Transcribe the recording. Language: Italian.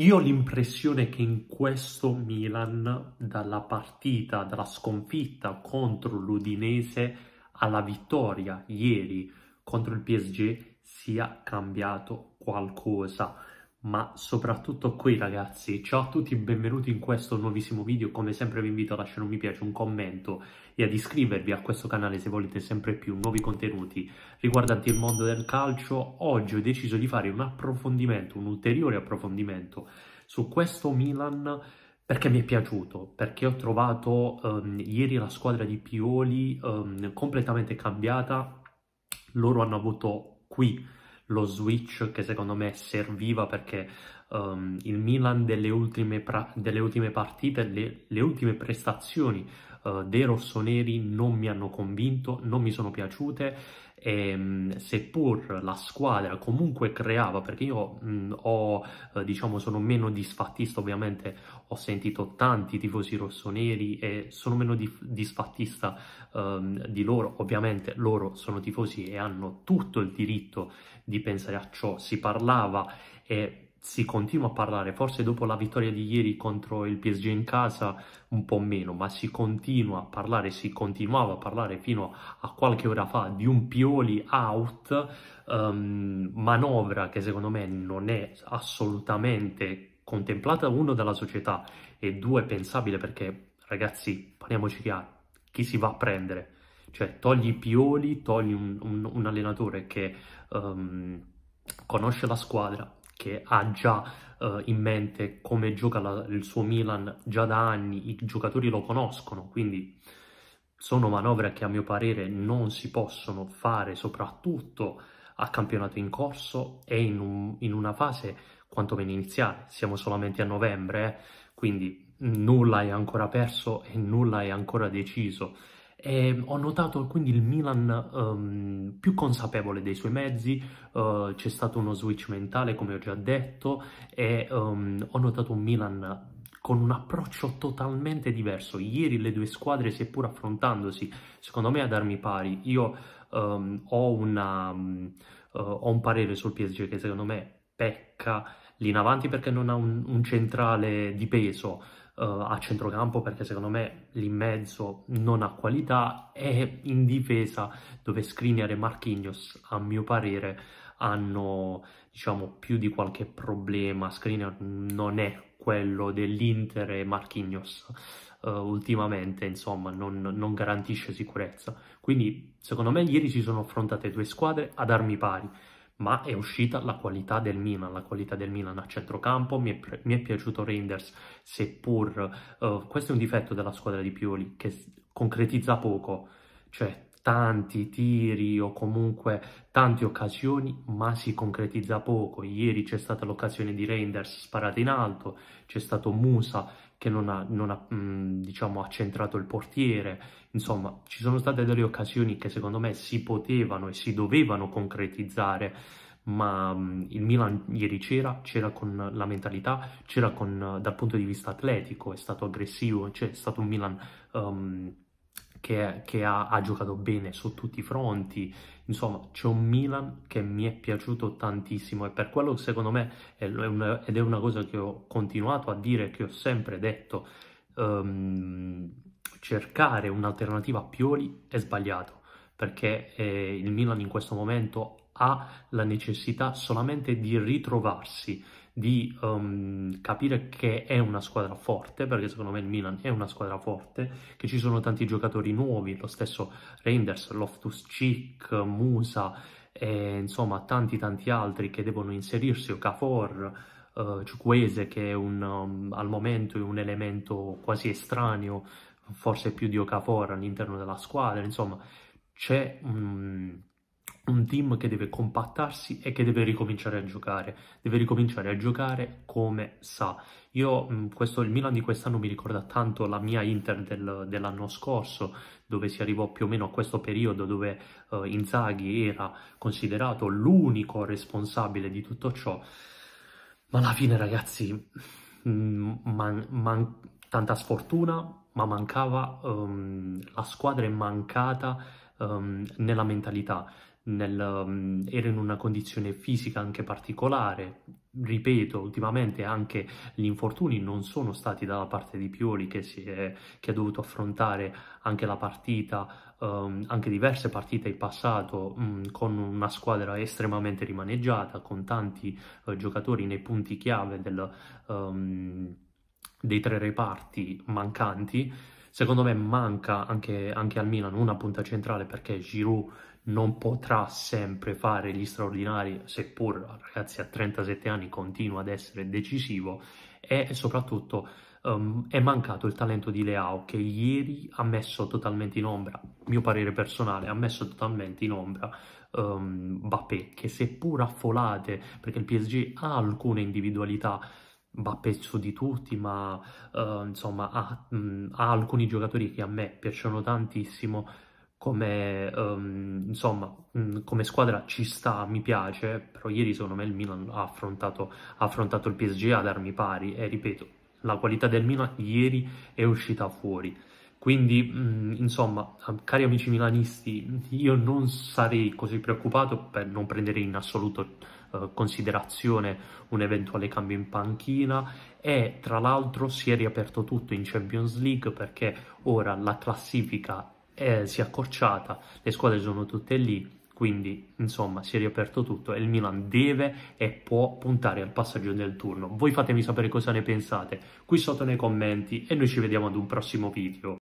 Io ho l'impressione che in questo Milan, dalla partita, dalla sconfitta contro l'Udinese alla vittoria ieri contro il PSG, sia cambiato qualcosa ma soprattutto qui ragazzi. Ciao a tutti, benvenuti in questo nuovissimo video. Come sempre vi invito a lasciare un mi piace, un commento e ad iscrivervi a questo canale se volete sempre più nuovi contenuti riguardanti il mondo del calcio. Oggi ho deciso di fare un approfondimento, un ulteriore approfondimento su questo Milan perché mi è piaciuto, perché ho trovato um, ieri la squadra di Pioli um, completamente cambiata. Loro hanno avuto qui lo switch che secondo me serviva perché um, il Milan delle ultime, delle ultime partite, le, le, ultime prestazioni uh, dei rossoneri non mi hanno convinto, non mi sono piaciute e, ehm, seppur la squadra comunque creava, perché io mh, ho, eh, diciamo, sono meno disfattista ovviamente, ho sentito tanti tifosi rossoneri e sono meno dif- disfattista um, di loro, ovviamente loro sono tifosi e hanno tutto il diritto di pensare a ciò, si parlava e si continua a parlare, forse dopo la vittoria di ieri contro il PSG in casa un po' meno, ma si continua a parlare, si continuava a parlare fino a qualche ora fa di un Pioli out, um, manovra che secondo me non è assolutamente contemplata, uno dalla società e due pensabile perché ragazzi, parliamoci chiaro, chi si va a prendere? Cioè togli Pioli, togli un, un, un allenatore che um, conosce la squadra, perché ha già eh, in mente come gioca la, il suo Milan già da anni, i giocatori lo conoscono, quindi sono manovre che a mio parere non si possono fare, soprattutto a campionato in corso e in, un, in una fase quantomeno iniziale, siamo solamente a novembre, eh? quindi nulla è ancora perso e nulla è ancora deciso. E ehm, ho notato quindi il Milan um, più consapevole dei suoi mezzi, uh, c'è stato uno switch mentale come ho già detto e um, ho notato un Milan con un approccio totalmente diverso. Ieri le due squadre, seppur affrontandosi, secondo me ad armi pari, io um, ho, una, um, uh, ho, un parere sul PSG che secondo me pecca lì in avanti perché non ha un, un centrale di peso, uh, a centrocampo perché secondo me l'immenso non ha qualità e in difesa dove Skriniar e Marquinhos a mio parere hanno diciamo più di qualche problema Skriniar non è quello dell'Inter e Marquinhos uh, ultimamente insomma non, non, garantisce sicurezza quindi secondo me ieri si sono affrontate due squadre ad armi pari ma è uscita la qualità del Milan, la qualità del Milan a centrocampo, mi è, mi è piaciuto Reinders, seppur uh, questo è un difetto della squadra di Pioli, che concretizza poco, cioè tanti tiri o comunque tante occasioni, ma si concretizza poco. Ieri c'è stata l'occasione di Reinders sparata in alto, c'è stato Musa che non ha, non ha mh, mm, diciamo, accentrato il portiere. Insomma, ci sono state delle occasioni che secondo me si potevano e si dovevano concretizzare, ma mh, mm, il Milan ieri c'era, c'era con la mentalità, c'era dal punto di vista atletico, è stato aggressivo, cioè è stato un Milan... Um, che, che ha, ha, giocato bene su tutti i fronti. Insomma, c'è un Milan che mi è piaciuto tantissimo e per quello secondo me, è una, ed è una cosa che ho continuato a dire, che ho sempre detto, um, cercare un'alternativa a Pioli è sbagliato perché eh, il Milan in questo momento ha la necessità solamente di ritrovarsi, di um, capire che è una squadra forte, perché secondo me il Milan è una squadra forte, che ci sono tanti giocatori nuovi, lo stesso Reinders, Loftus-Cheek, Musa, e, insomma tanti tanti altri che devono inserirsi, Okafor, uh, eh, Ciuquese che un, um, al momento è un elemento quasi estraneo, forse più di Okafor all'interno della squadra, insomma c'è... Um, un team che deve compattarsi e che deve ricominciare a giocare, deve ricominciare a giocare come sa. Io, mm, questo, il Milan di quest'anno mi ricorda tanto la mia Inter del, dell'anno scorso, dove si arrivò più o meno a questo periodo dove uh, Inzaghi era considerato l'unico responsabile di tutto ciò, ma alla fine ragazzi, mm, man, man, tanta sfortuna, ma mancava, um, la squadra è mancata um, nella mentalità nel, mm, ero in una condizione fisica anche particolare. Ripeto, ultimamente anche gli infortuni non sono stati dalla parte di Pioli che, è, che ha dovuto affrontare anche la partita, um, anche diverse partite in passato um, con una squadra estremamente rimaneggiata, con tanti uh, giocatori nei punti chiave del, ehm, dei tre reparti mancanti Secondo me manca anche, anche al Milan una punta centrale perché Giroud non potrà sempre fare gli straordinari, seppur ragazzi a 37 anni continua ad essere decisivo e soprattutto um, è mancato il talento di Leao che ieri ha messo totalmente in ombra, mio parere personale, ha messo totalmente in ombra um, ehm, Bappé che seppur affolate, perché il PSG ha alcune individualità va pezzo di tutti, ma uh, insomma ha, mh, mm, ha, alcuni giocatori che a me piacciono tantissimo, come, um, insomma, mh, mm, come squadra ci sta, mi piace, però ieri secondo me il Milan ha affrontato, ha affrontato il PSG ad armi pari e ripeto, la qualità del Milan ieri è uscita fuori. Quindi, mh, mm, insomma, cari amici milanisti, io non sarei così preoccupato per non prendere in assoluto eh, considerazione un eventuale cambio in panchina e tra l'altro si è riaperto tutto in Champions League perché ora la classifica è, eh, si è accorciata, le squadre sono tutte lì, quindi insomma si è riaperto tutto e il Milan deve e può puntare al passaggio del turno. Voi fatemi sapere cosa ne pensate qui sotto nei commenti e noi ci vediamo ad un prossimo video.